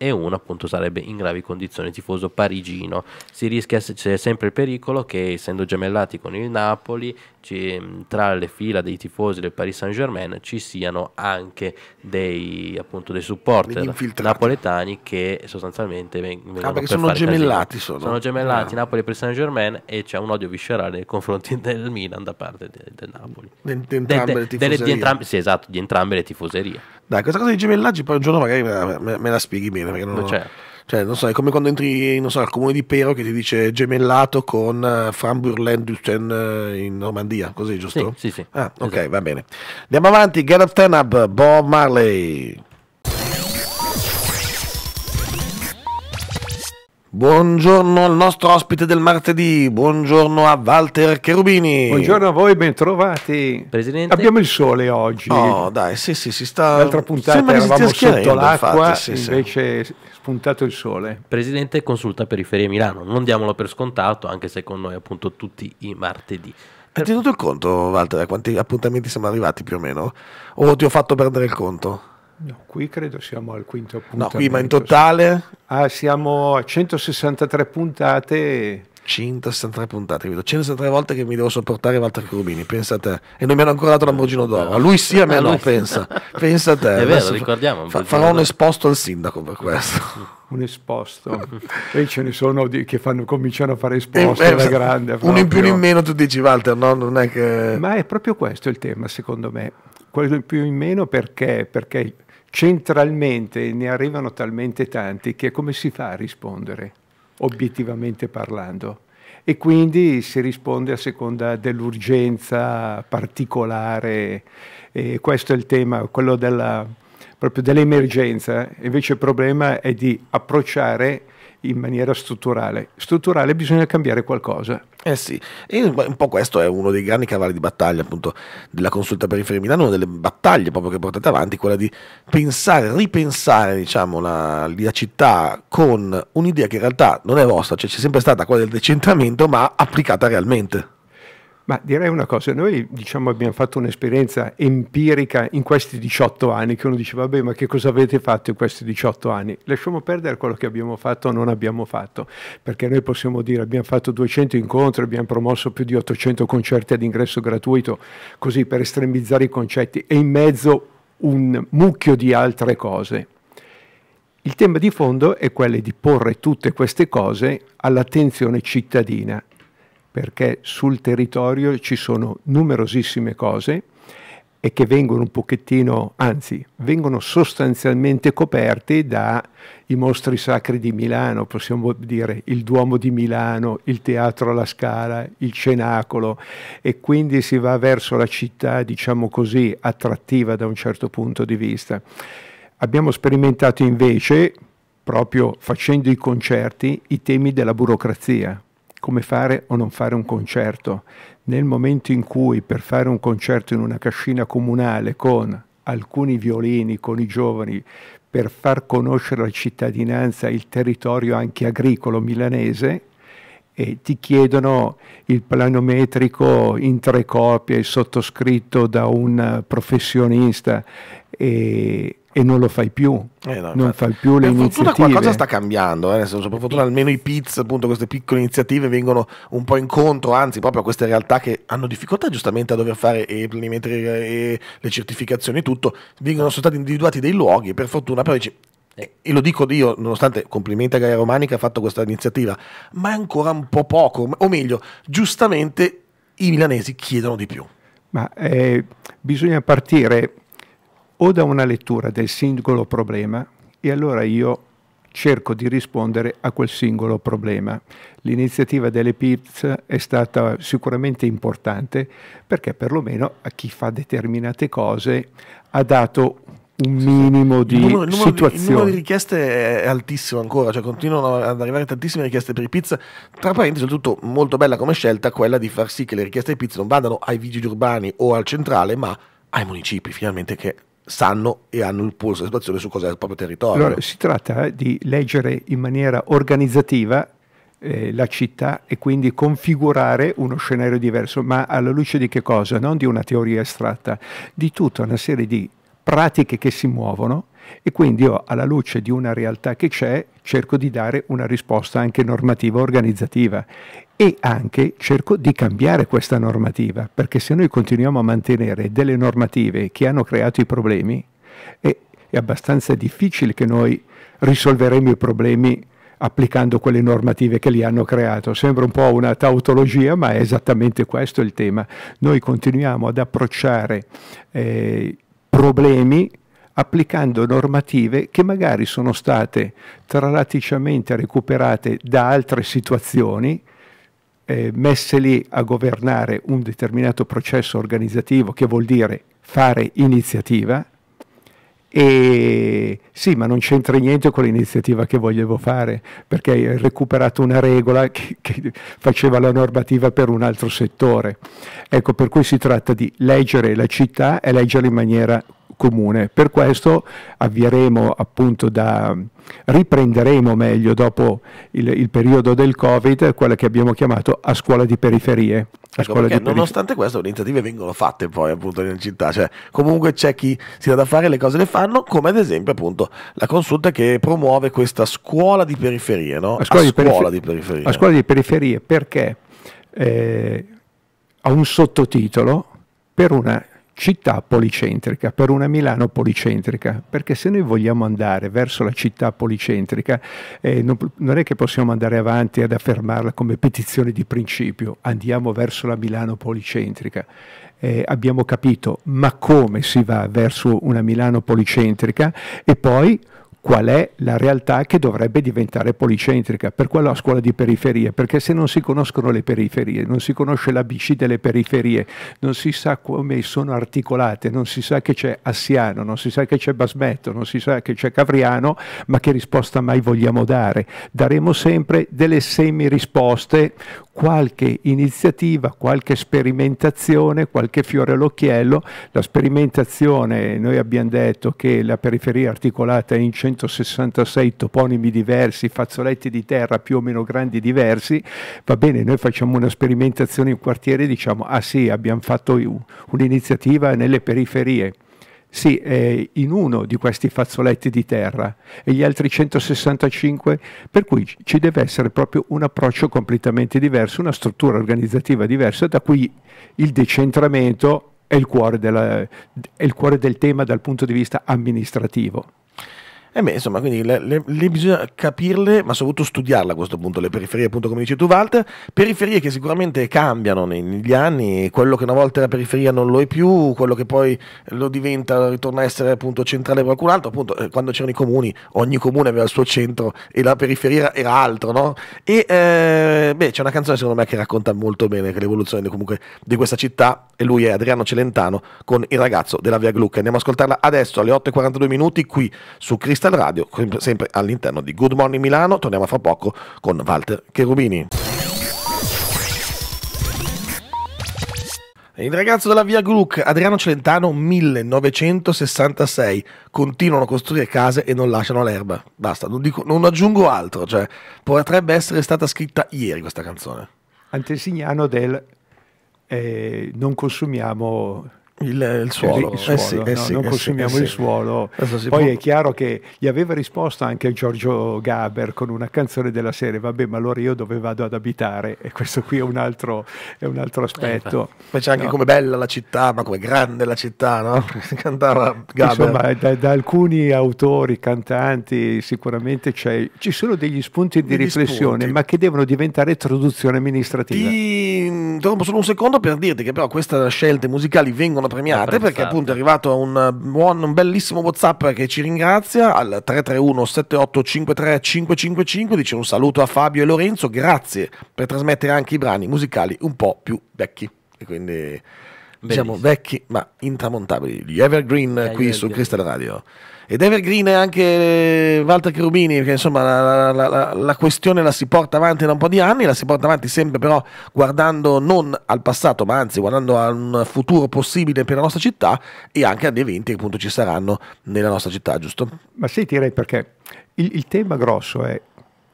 Speaker 2: e uno appunto sarebbe in gravi condizioni tifoso parigino. Si rischia c'è sempre il pericolo che essendo gemellati con il Napoli ci, tra le fila dei tifosi del Paris Saint Germain ci siano anche dei, appunto, dei supporter napoletani che sostanzialmente vengono ah, perché sono gemellati, sono. sono gemellati ah. Napoli e Paris Saint Germain e c'è un odio viscerale nei confronti del Milan da parte del, del Napoli di entrambe le tifoserie. Sì, esatto, di entrambe le tifoserie.
Speaker 1: Dai, questa cosa di gemellaggi poi un giorno magari me, me, me la spieghi bene, perché non, certo. cioè, non so, è come quando entri, non so, al comune di Pero che ti dice gemellato con eh, Fran Burlen Dusten eh, in Normandia, così giusto? Sì, sì. sì. Ah, ok, esatto. va bene. Andiamo avanti, Get Up Ten Up, Bob Marley. Buongiorno al nostro ospite del martedì, buongiorno a Walter Cherubini. Buongiorno a voi, bentrovati. Presidente. Abbiamo il sole
Speaker 3: oggi. Oh, dai, sì, sì, si sta. L'altra puntata Sembra eravamo sotto l'acqua, infatti, sì, invece sì. spuntato il sole.
Speaker 2: Presidente, consulta periferia Milano. Non diamolo per scontato, anche se con
Speaker 1: noi appunto tutti i martedì. Hai tenuto il conto, Walter, a quanti appuntamenti siamo arrivati più o meno? O ti ho fatto perdere il conto?
Speaker 3: No, qui credo siamo al quinto punto. No, qui ma in totale? Ah, siamo a 163 puntate. 163
Speaker 1: puntate, vedo 163 volte che mi devo sopportare Walter Crubini, pensa a te. E non mi hanno ancora dato l'amborgino d'oro. A lui sì, a me eh, no, no. pensa.
Speaker 3: Pensa a te. È vero, Adesso ricordiamo. Fa, farò un esposto al sindaco per questo. Un esposto. e ce ne sono che fanno, cominciano a fare esposto eh, eh esatto. grande. Proprio. Un in più, in meno tu dici Walter, no? Non è che... Ma è proprio questo il tema, secondo me quello più in meno perché? Perché centralmente ne arrivano talmente tanti che come si fa a rispondere, obiettivamente parlando? E quindi si risponde a seconda dell'urgenza particolare, e questo è il tema, quello della, proprio dell'emergenza. Invece il problema è di approcciare in maniera strutturale. Strutturale bisogna cambiare qualcosa.
Speaker 1: Eh sì, e un po' questo è uno dei grandi cavalli di battaglia appunto della consulta periferia di Milano, una delle battaglie proprio che portate avanti, quella di pensare, ripensare diciamo la, la città con un'idea che in realtà non è vostra, cioè c'è sempre stata quella del decentramento ma
Speaker 3: applicata realmente. Ma direi una cosa, noi diciamo, abbiamo fatto un'esperienza empirica in questi 18 anni, che uno dice vabbè ma che cosa avete fatto in questi 18 anni? Lasciamo perdere quello che abbiamo fatto o non abbiamo fatto, perché noi possiamo dire abbiamo fatto 200 incontri, abbiamo promosso più di 800 concerti ad ingresso gratuito, così per estremizzare i concetti e in mezzo un mucchio di altre cose. Il tema di fondo è quello di porre tutte queste cose all'attenzione cittadina perché sul territorio ci sono numerosissime cose e che vengono un pochettino, anzi, vengono sostanzialmente coperte dai mostri sacri di Milano, possiamo dire il Duomo di Milano, il Teatro alla Scala, il Cenacolo e quindi si va verso la città, diciamo così, attrattiva da un certo punto di vista. Abbiamo sperimentato invece, proprio facendo i concerti, i temi della burocrazia, come fare o non fare un concerto. Nel momento in cui per fare un concerto in una cascina comunale con alcuni violini, con i giovani, per far conoscere la cittadinanza il territorio anche agricolo milanese, e ti chiedono il planometrico in tre copie sottoscritto da un professionista e, e non lo fai più. Eh no, non fai più le per iniziative. fortuna qualcosa sta
Speaker 1: cambiando, eh, nel senso, per fortuna almeno i PIZ, appunto, queste piccole iniziative vengono un po' incontro, anzi, proprio a queste realtà che hanno difficoltà giustamente a dover fare e planimetria e le certificazioni e tutto, vengono sono stati individuati dei luoghi per fortuna però dici e lo dico io, nonostante complimenti a Gaia Romani che ha fatto questa iniziativa, ma è ancora un po' poco, o meglio, giustamente i milanesi chiedono di più.
Speaker 3: Ma eh, bisogna partire o da una lettura del singolo problema e allora io cerco di rispondere a quel singolo problema. L'iniziativa delle PIPS è stata sicuramente importante perché perlomeno a chi fa determinate cose ha dato un minimo di il numero, il numero, situazioni. Il numero di
Speaker 1: richieste è altissimo ancora, cioè continuano ad arrivare tantissime richieste per i pizza. Tra parentesi, soprattutto molto bella come scelta quella di far sì che le richieste di pizza non vadano ai vigili urbani o al centrale, ma ai municipi, finalmente che sanno e hanno il polso della situazione su cosa è il proprio territorio. Allora, si
Speaker 3: tratta eh, di leggere in maniera organizzativa eh, la città e quindi configurare uno scenario diverso, ma alla luce di che cosa? Non di una teoria astratta, di tutta una serie di pratiche che si muovono e quindi io alla luce di una realtà che c'è cerco di dare una risposta anche normativa organizzativa e anche cerco di cambiare questa normativa, perché se noi continuiamo a mantenere delle normative che hanno creato i problemi, è, è abbastanza difficile che noi risolveremo i problemi applicando quelle normative che li hanno creato. Sembra un po' una tautologia, ma è esattamente questo il tema. Noi continuiamo ad approcciare eh, problemi applicando normative che magari sono state tralaticamente recuperate da altre situazioni eh, messe lì a governare un determinato processo organizzativo, che vuol dire fare iniziativa, e sì, ma non c'entra niente con l'iniziativa che volevo fare, perché hai recuperato una regola che, che, faceva la normativa per un altro settore. Ecco, per cui si tratta di leggere la città e leggerla in maniera comune. Per questo avvieremo appunto da riprenderemo meglio dopo il, il, periodo del Covid quella che abbiamo chiamato a scuola di periferie. Ecco, scuola di nonostante
Speaker 1: periferie. questo le iniziative vengono fatte poi appunto nelle città, cioè comunque c'è chi si dà da fare, le cose le fanno, come ad esempio appunto la consulta che promuove questa scuola di periferie, no? A scuola, a di, scuola di, periferie. A scuola
Speaker 3: di periferie perché eh, ha un sottotitolo per una città policentrica, per una Milano policentrica, perché se noi vogliamo andare verso la città policentrica eh, non, non, è che possiamo andare avanti ad affermarla come petizione di principio, andiamo verso la Milano policentrica. Eh, abbiamo capito ma come si va verso una Milano policentrica e poi qual è la realtà che dovrebbe diventare policentrica, per quello a scuola di periferie, perché se non si conoscono le periferie, non si conosce l'ABC delle periferie, non si sa come sono articolate, non si sa che c'è Assiano, non si sa che c'è Basmetto, non si sa che c'è Cavriano, ma che risposta mai vogliamo dare? Daremo sempre delle semi risposte, qualche iniziativa, qualche sperimentazione, qualche fiore all'occhiello. La sperimentazione, noi abbiamo detto che la periferia articolata è in 166 toponimi diversi, fazzoletti di terra più o meno grandi diversi, va bene, noi facciamo una sperimentazione in quartiere e diciamo ah sì, abbiamo fatto un'iniziativa nelle periferie sì, è in uno di questi fazzoletti di terra e gli altri 165, per cui ci deve essere proprio un approccio completamente diverso, una struttura organizzativa diversa, da cui il decentramento è il cuore, della, è il cuore del tema dal punto di vista amministrativo.
Speaker 1: E eh beh, insomma, quindi le, le, le bisogna capirle, ma soprattutto studiarle a questo punto, le periferie, appunto come dice tu Walter, periferie che sicuramente cambiano negli anni, quello che una volta era periferia non lo è più, quello che poi lo diventa, ritorna a essere appunto centrale qualcun altro, appunto eh, quando c'erano i comuni, ogni comune aveva il suo centro e la periferia era altro, no? E eh, beh, c'è una canzone secondo me che racconta molto bene l'evoluzione comunque di questa città e lui è Adriano Celentano con il ragazzo della Via Gluck. Andiamo ad ascoltarla adesso alle 8.42 minuti qui su Cristo Crystal Radio, sempre all'interno di Good Morning Milano. Torniamo fra poco con Walter Cherubini. Il ragazzo della via Gluck, Adriano Celentano, 1966. Continuano a costruire case e non lasciano l'erba. Basta, non, dico, non aggiungo altro. Cioè, potrebbe essere stata scritta ieri questa canzone. Antesignano
Speaker 3: del eh, non consumiamo il, il, suolo, il, il suolo. Eh sì, eh sì, non eh consumiamo eh sì, il suolo. Eh Poi può... è chiaro che gli aveva risposto anche Giorgio Gaber con una canzone della serie, vabbè ma allora io dove vado ad abitare? E questo qui è un altro, è un altro aspetto. Poi eh, c'è anche no. come bella la città, ma come grande la città, no?
Speaker 1: Cantava Gaber. Insomma,
Speaker 3: da, da, alcuni autori, cantanti, sicuramente ci sono degli spunti di degli riflessione, spunti. ma che devono diventare traduzione amministrativa. Ti
Speaker 1: interrompo solo un secondo per dirti che però queste scelte musicali vengono vengono premiate perché appunto è arrivato un, buon, un bellissimo Whatsapp che ci ringrazia al 331 7853 555, dice un saluto a Fabio e Lorenzo, grazie per trasmettere anche i brani musicali un po' più vecchi. E quindi siamo vecchi ma intramontabili. Gli Evergreen eh, qui su io. Crystal Radio. Ed Evergreen è anche eh, Walter Cherubini, perché insomma la, la, la, la, questione la si porta avanti da un po' di anni, la si porta avanti sempre però guardando non al passato, ma anzi guardando a un futuro possibile per la nostra città e anche agli eventi che appunto ci saranno nella nostra città, giusto? Ma sì,
Speaker 3: direi perché il, il tema grosso è,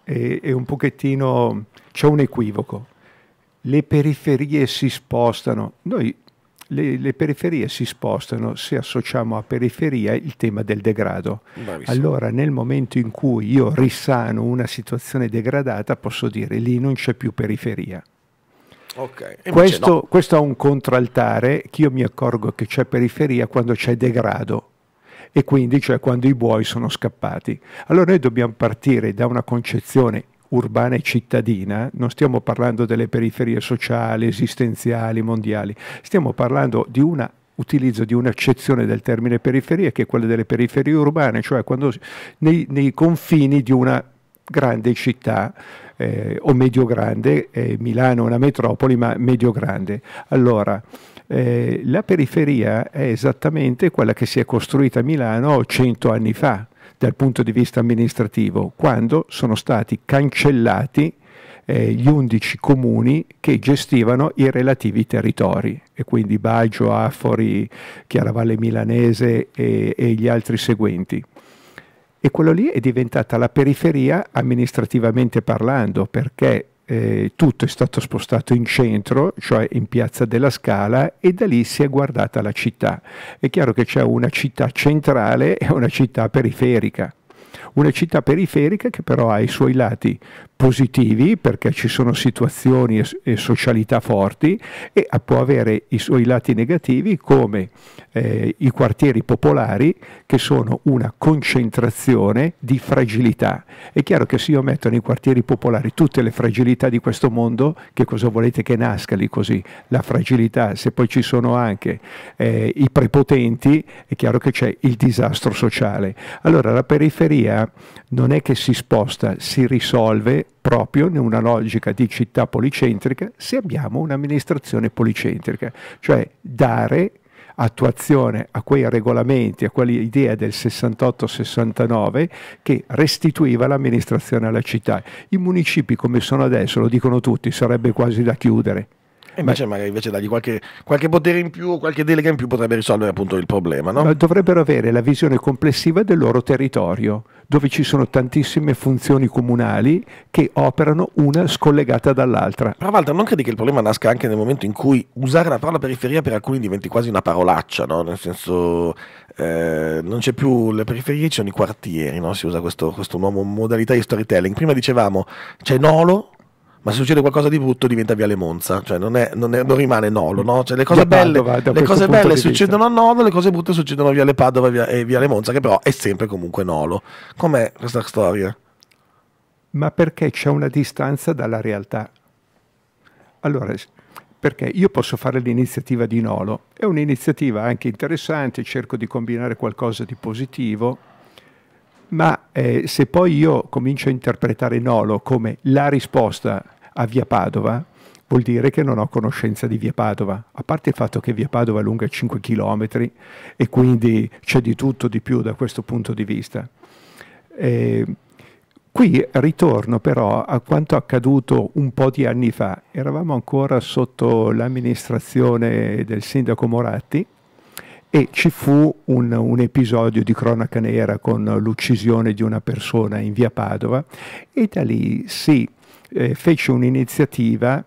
Speaker 3: è, è un pochettino, c'è un equivoco. Le periferie si spostano. Noi le, le, periferie si spostano se associamo a periferia il tema del degrado. Bravissimo. Allora nel momento in cui io risano una situazione degradata posso dire lì non c'è più periferia.
Speaker 1: Okay. Questo, no. questo
Speaker 3: ha un contraltare che io mi accorgo che c'è periferia quando c'è degrado e quindi cioè quando i buoi sono scappati. Allora noi dobbiamo partire da una concezione urbana e cittadina, non stiamo parlando delle periferie sociali, esistenziali, mondiali, stiamo parlando di un utilizzo di un'accezione del termine periferia che è quella delle periferie urbane, cioè quando, nei, nei confini di una grande città eh, o medio grande, eh, Milano è una metropoli ma medio grande. Allora, eh, la periferia è esattamente quella che si è costruita a Milano cento anni fa, dal punto di vista amministrativo, quando sono stati cancellati eh, gli 11 comuni che gestivano i relativi territori e quindi Baggio, Afori, Chiaravalle Milanese e, e gli altri seguenti e quello lì è diventata la periferia amministrativamente parlando perché eh, tutto è stato spostato in centro, cioè in piazza della Scala, e da lì si è guardata la città. È chiaro che c'è una città centrale e una città periferica. Una città periferica che però ha i suoi lati positivi perché ci sono situazioni e, socialità forti e può avere i suoi lati negativi come eh, i quartieri popolari che sono una concentrazione di fragilità. È chiaro che se io metto nei quartieri popolari tutte le fragilità di questo mondo, che cosa volete che nasca lì così? La fragilità, se poi ci sono anche eh, i prepotenti, è chiaro che c'è il disastro sociale. Allora la periferia l'Italia non è che si sposta, si risolve proprio in una logica di città policentrica se abbiamo un'amministrazione policentrica, cioè dare attuazione a quei regolamenti, a quell'idea del 68-69 che restituiva l'amministrazione alla città. I municipi come sono adesso, lo dicono tutti, sarebbe quasi da chiudere
Speaker 1: invece Beh. magari invece dargli qualche, qualche, potere in più, qualche delega in più potrebbe risolvere appunto il problema.
Speaker 3: No? Dovrebbero avere la visione complessiva del loro territorio, dove ci sono tantissime funzioni comunali che operano una scollegata dall'altra.
Speaker 1: Però Walter, non credi che il problema nasca anche nel momento in cui usare la parola periferia per alcuni diventi quasi una parolaccia, no? nel senso eh, non c'è più le periferie, ci sono i quartieri, no? si usa questa nuova modalità di storytelling. Prima dicevamo c'è Nolo ma se succede qualcosa di brutto diventa Viale Monza, cioè non, è, non, è, non rimane Nolo, no? cioè, le cose belle, le cose belle succedono a Nolo, le cose brutte succedono a Viale Padova e Viale, Viale Monza, che però è sempre comunque Nolo. Com'è questa storia?
Speaker 3: Ma perché c'è una distanza dalla realtà? Allora, perché io posso fare l'iniziativa di Nolo, è un'iniziativa anche interessante, cerco di combinare qualcosa di positivo, ma eh, se poi io comincio a interpretare Nolo come la risposta a Via Padova, vuol dire che non ho conoscenza di Via Padova, a parte il fatto che Via Padova è lunga 5 km e quindi c'è di tutto di più da questo punto di vista. Eh, qui ritorno però a quanto accaduto un po' di anni fa, eravamo ancora sotto l'amministrazione del sindaco Moratti e ci fu un, un, episodio di cronaca nera con l'uccisione di una persona in via Padova e da lì si eh, fece un'iniziativa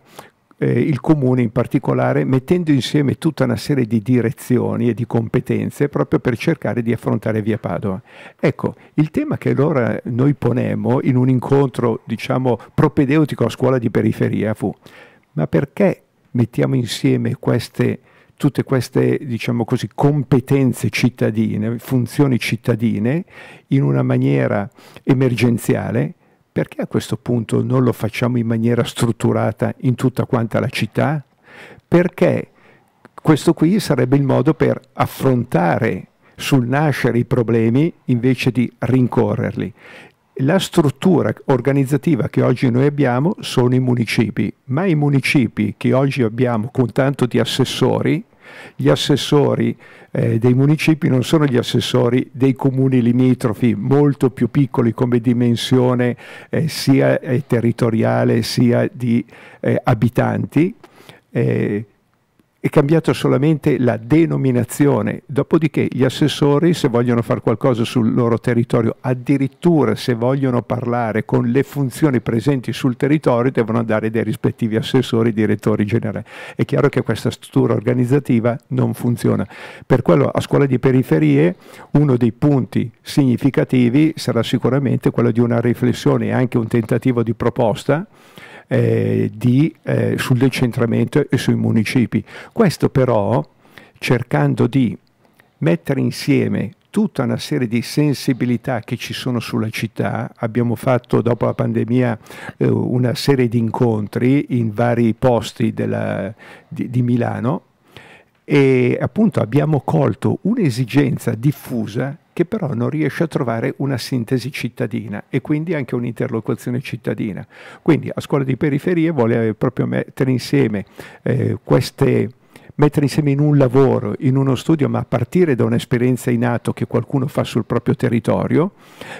Speaker 3: eh, il comune in particolare mettendo insieme tutta una serie di direzioni e di competenze proprio per cercare di affrontare via Padova. Ecco, il tema che allora noi ponemmo in un incontro, diciamo, propedeutico a scuola di periferia fu: ma perché mettiamo insieme queste tutte queste diciamo così, competenze cittadine, funzioni cittadine in una maniera emergenziale, perché a questo punto non lo facciamo in maniera strutturata in tutta quanta la città? Perché questo qui sarebbe il modo per affrontare sul nascere i problemi invece di rincorrerli la struttura organizzativa che oggi noi abbiamo sono i municipi, ma i municipi che oggi abbiamo con tanto di assessori, gli assessori eh, dei municipi non sono gli assessori dei comuni limitrofi, molto più piccoli come dimensione eh, sia eh, territoriale sia di eh, abitanti, eh, è cambiata solamente la denominazione, dopodiché gli assessori se vogliono fare qualcosa sul loro territorio, addirittura se vogliono parlare con le funzioni presenti sul territorio devono andare dai rispettivi assessori, direttori generali. È chiaro che questa struttura organizzativa non funziona. Per quello a scuola di periferie uno dei punti significativi sarà sicuramente quello di una riflessione e anche un tentativo di proposta eh, di, eh, sul decentramento e sui municipi. Questo però cercando di mettere insieme tutta una serie di sensibilità che ci sono sulla città. Abbiamo fatto dopo la pandemia eh, una serie di incontri in vari posti della, di, di Milano e appunto abbiamo colto un'esigenza diffusa che però non riesce a trovare una sintesi cittadina e quindi anche un'interlocuzione cittadina. Quindi a scuola di periferie vuole proprio mettere insieme eh, queste mettere insieme in un lavoro, in uno studio, ma a partire da un'esperienza in atto che qualcuno fa sul proprio territorio,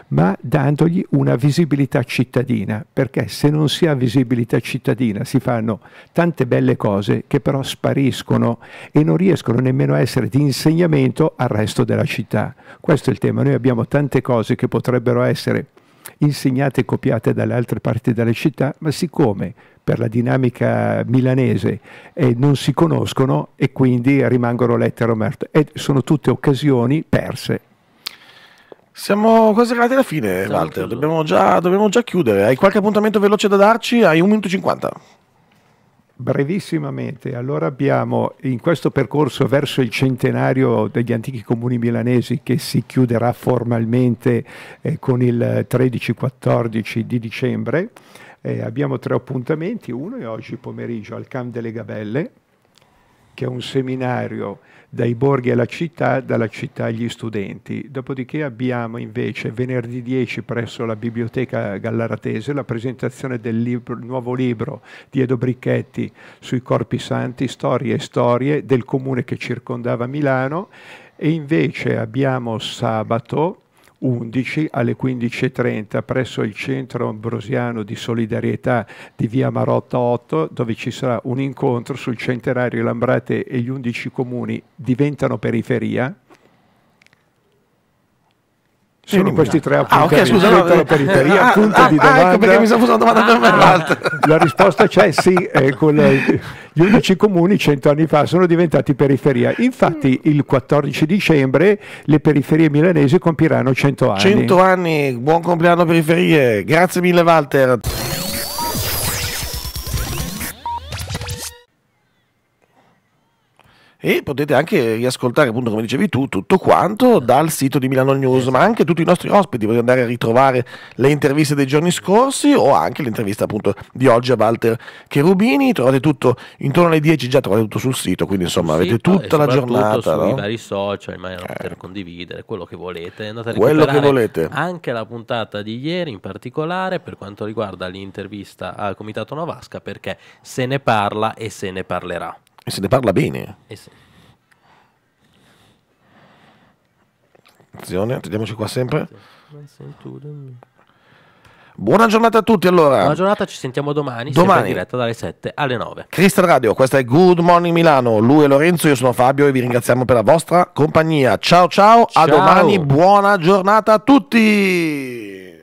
Speaker 3: ma dandogli una visibilità cittadina, perché se non si ha visibilità cittadina si fanno tante belle cose che però spariscono e non riescono nemmeno a essere di insegnamento al resto della città. Questo è il tema, noi abbiamo tante cose che potrebbero essere insegnate e copiate dalle altre parti della città, ma siccome per la dinamica milanese eh, non si conoscono e quindi rimangono lettera morta. E sono tutte occasioni perse.
Speaker 1: Siamo quasi arrivati alla fine, esatto. Walter. Dobbiamo già, dobbiamo già, chiudere.
Speaker 3: Hai qualche appuntamento veloce da darci? Hai un minuto e 50. Brevissimamente, allora abbiamo in questo percorso verso il centenario degli antichi comuni milanesi che si chiuderà formalmente eh, con il 13-14 di dicembre, eh, abbiamo tre appuntamenti, uno è oggi pomeriggio al Camp delle Gabelle, che è un seminario dai borghi alla città, dalla città agli studenti. Dopodiché abbiamo invece venerdì 10 presso la biblioteca gallaratese la presentazione del libro, nuovo libro di Edo Brichetti sui corpi santi, storie e storie del comune che circondava Milano e invece abbiamo sabato 11 alle 15.30 presso il Centro Ambrosiano di Solidarietà di Via Marotta 8, dove ci sarà un incontro sul centenario Lambrate e gli 11 comuni diventano periferia, sono questi tre appuntamenti. Ah, ok, scusa, no, eh, la periferia, ah, punto ah, di domanda. Ah, ecco perché mi sono fuso una domanda per l'altra. Ah, ah, la risposta c'è sì, eh, gli unici comuni cento anni fa sono diventati periferia. Infatti mm. il 14 dicembre le periferie milanesi compiranno cento anni. Cento
Speaker 1: anni, buon compleanno periferie. Grazie mille Walter. e potete anche riascoltare appunto come dicevi tu tutto quanto dal sito di Milano News ma anche tutti i nostri ospiti potete andare a ritrovare le interviste dei giorni scorsi o anche l'intervista appunto di oggi a Walter Cherubini trovate tutto intorno alle 10 già trovate tutto sul sito quindi insomma avete tutta la giornata sui no?
Speaker 2: vari social in maniera da eh. poter condividere quello che volete andate a quello che volete anche la puntata di ieri in particolare per quanto riguarda l'intervista al comitato Novasca perché se ne parla e se ne parlerà
Speaker 1: e se ne parla bene. Eh sì. Attenzione, teniamoci qua sempre. Buona giornata a tutti allora. Buona
Speaker 2: giornata, ci sentiamo domani, domani. in diretta dalle 7 alle 9.
Speaker 1: Crystal Radio, questa è Good Morning Milano, lui è Lorenzo, io sono Fabio e vi ringraziamo per la vostra compagnia. Ciao ciao, ciao. a domani, buona giornata a tutti.